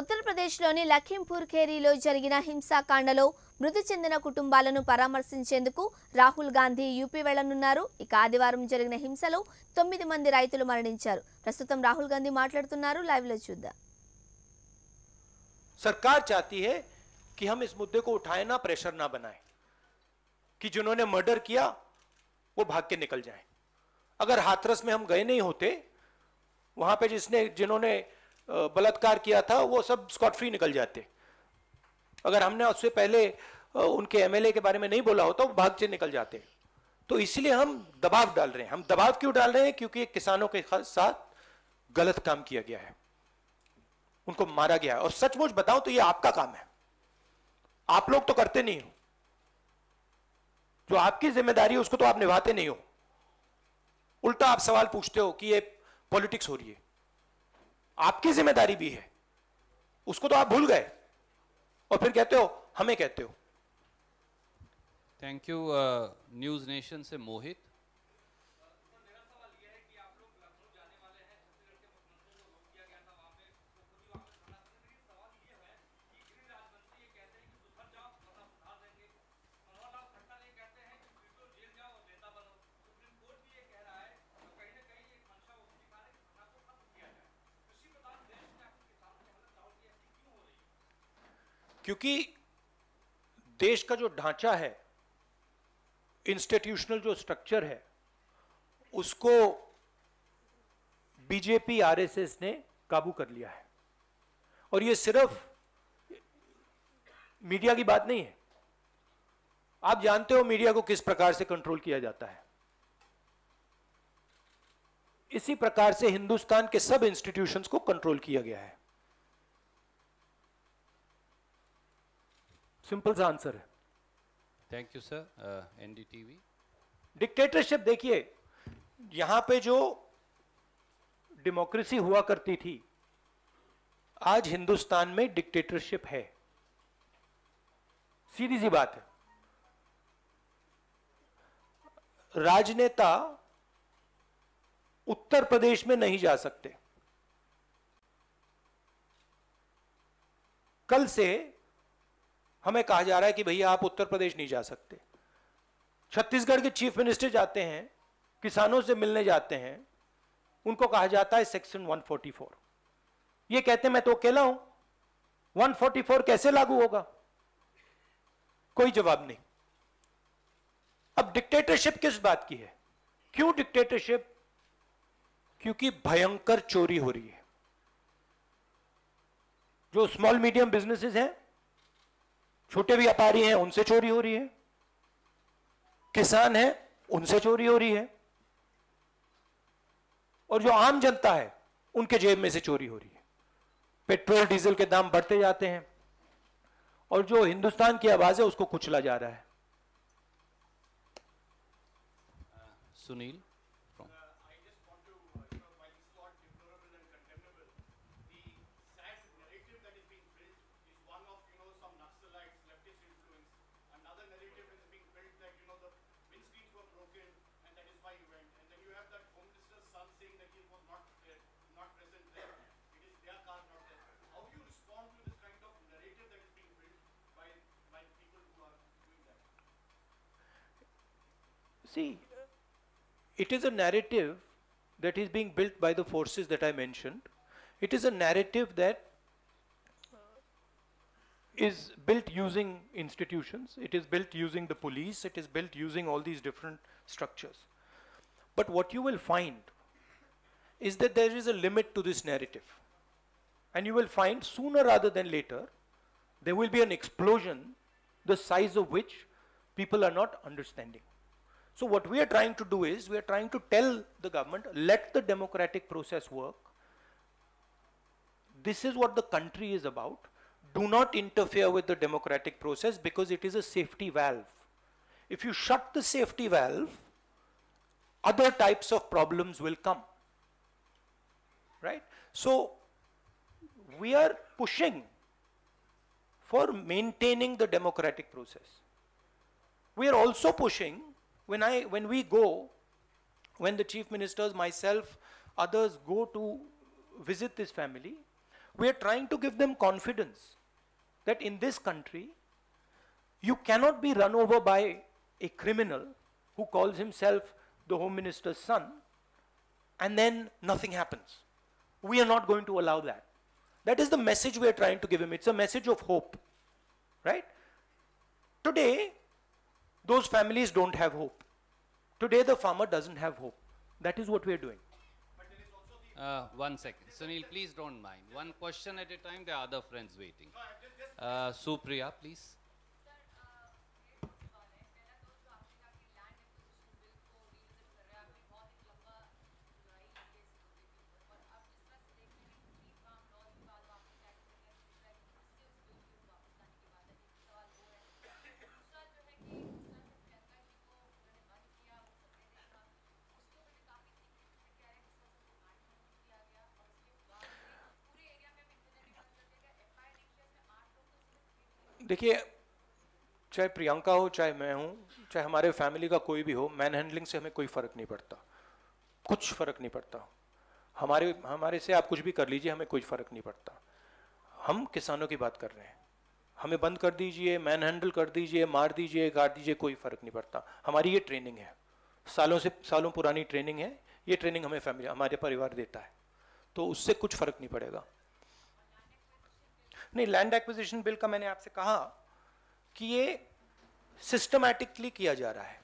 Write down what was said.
उत्तर प्रदेश लखीमपूर् खेरी जगह हिंसाकांड मृति चंदन कुटाल परामर्शे राहुल गांधी यूपी वेल्लू आदिवार जगह हिंसा तुम मंदिर रैत प्रस्तम राहुल गांधी माटड़ी लाइव सरकार चाहती है कि हम इस मुद्दे को उठाए ना प्रेशर ना बनाए कि जिन्होंने मर्डर किया वो भाग के निकल जाए अगर हाथरस में हम गए नहीं होते वहां पर जिसने जिन्होंने बलात्कार किया था वो सब स्कॉट फ्री निकल जाते अगर हमने उससे पहले उनके एमएलए के बारे में नहीं बोला होता वो भाग से निकल जाते तो इसलिए हम दबाव डाल रहे हैं हम दबाव क्यों डाल रहे हैं क्योंकि किसानों के साथ गलत काम किया गया है उनको मारा गया है और सचमुच बताओ तो ये आपका काम है आप लोग तो करते नहीं हो जो आपकी जिम्मेदारी है उसको तो आप निभाते नहीं हो उल्टा आप सवाल पूछते हो कि ये पॉलिटिक्स हो रही है आपकी जिम्मेदारी भी है उसको तो आप भूल गए और फिर कहते हो हमें कहते हो थैंक यू न्यूज नेशन से मोहित क्योंकि देश का जो ढांचा है इंस्टीट्यूशनल जो स्ट्रक्चर है उसको बीजेपी आरएसएस ने काबू कर लिया है और ये सिर्फ मीडिया की बात नहीं है आप जानते हो मीडिया को किस प्रकार से कंट्रोल किया जाता है इसी प्रकार से हिंदुस्तान के सब इंस्टीट्यूशंस को कंट्रोल किया गया है सिंपल सा आंसर है thank you sir NDTV dictatorship देखिए यहां पे जो डेमोक्रेसी हुआ करती थी आज हिंदुस्तान में डिक्टेटरशिप है सीधी सी बात है राजनेता उत्तर प्रदेश में नहीं जा सकते कल से हमें कहा जा रहा है कि भैया आप उत्तर प्रदेश नहीं जा सकते छत्तीसगढ़ के चीफ मिनिस्टर जाते हैं किसानों से मिलने जाते हैं उनको कहा जाता है सेक्शन 144 ये कहते हैं मैं तो अकेला हूं 144 कैसे लागू होगा कोई जवाब नहीं अब डिक्टेटरशिप किस बात की है क्यों डिक्टेटरशिप क्योंकि भयंकर चोरी हो रही है जो स्मॉल मीडियम बिजनेसेस हैं छोटे व्यापारी हैं उनसे चोरी हो रही है किसान है उनसे चोरी हो रही है और जो आम जनता है उनके जेब में से चोरी हो रही है पेट्रोल डीजल के दाम बढ़ते जाते हैं और जो हिंदुस्तान की आवाज है उसको कुचला जा रहा है Sunil See, it is a narrative that is being built by the forces that I mentioned. It is a narrative that is built using institutions, it is built using the police, it is built using all these different structures. But what you will find is that there is a limit to this narrative. And you will find sooner rather than later, there will be an explosion, the size of which people are not understanding. So what we are trying to do is we are trying to tell the government, let the democratic process work. This is what the country is about. Do not interfere with the democratic process because it is a safety valve. If you shut the safety valve, other types of problems will come. Right? So we are pushing for maintaining the democratic process. We are also pushing when i when we go when the chief ministers myself others go to visit this family we are trying to give them confidence that in this country you cannot be run over by a criminal who calls himself the home minister's son and then nothing happens we are not going to allow that that is the message we are trying to give him it's a message of hope right today those families don't have hope. Today the farmer doesn't have hope. That is what we are doing. Uh, one second. Sunil, please don't mind. One question at a time, there are other friends waiting. Uh, Supriya, please. देखिए चाहे प्रियंका हो चाहे मैं हूं चाहे हमारे family का कोई भी हो मैन हैंडलिंग से हमें कोई फर्क नहीं पड़ता कुछ फर्क नहीं पड़ता हमारे हमारे से आप कुछ भी कर लीजिए हमें कोई फर्क नहीं पड़ता हम किसानों की बात कर रहे हैं हमें बंद कर दीजिए मैन हैंडल कर दीजिए मार दीजिए गाड़ दीजिए कोई फर्क नहीं पड़ता हमारी ये ट्रेनिंग है सालों से सालों पुरानी ट्रेनिंग है ये ट्रेनिंग हमें फैमिली हमारे परिवार देता है तो उससे कुछ फर्क नहीं पड़ेगा नहीं लैंड एक्विजिशन बिल का मैंने आपसे कहा कि ये सिस्टमैटिकली किया जा रहा है